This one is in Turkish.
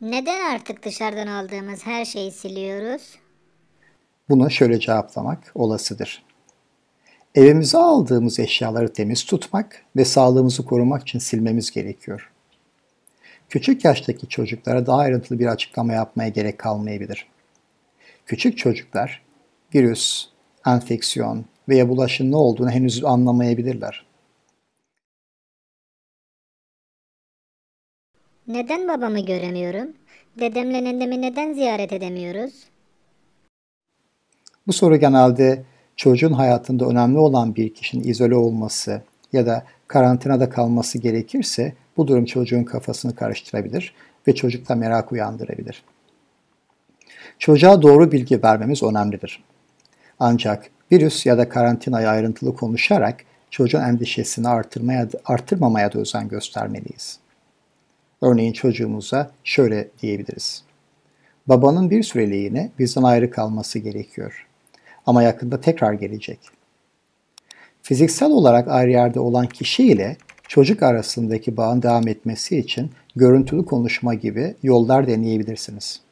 Neden artık dışarıdan aldığımız her şeyi siliyoruz? Buna şöyle cevaplamak olasıdır. Evimize aldığımız eşyaları temiz tutmak ve sağlığımızı korumak için silmemiz gerekiyor. Küçük yaştaki çocuklara daha ayrıntılı bir açıklama yapmaya gerek kalmayabilir. Küçük çocuklar virüs, enfeksiyon veya bulaşın ne olduğunu henüz anlamayabilirler. Neden babamı göremiyorum? Dedemle nenemi neden ziyaret edemiyoruz? Bu soru genelde çocuğun hayatında önemli olan bir kişinin izole olması ya da karantinada kalması gerekirse bu durum çocuğun kafasını karıştırabilir ve çocukta merak uyandırabilir. Çocuğa doğru bilgi vermemiz önemlidir. Ancak virüs ya da karantinayı ayrıntılı konuşarak çocuğun endişesini artırmaya, artırmamaya da özen göstermeliyiz. Örneğin çocuğumuza şöyle diyebiliriz. Babanın bir süreliğine bizden ayrı kalması gerekiyor. Ama yakında tekrar gelecek. Fiziksel olarak ayrı yerde olan kişi ile çocuk arasındaki bağın devam etmesi için görüntülü konuşma gibi yollar deneyebilirsiniz.''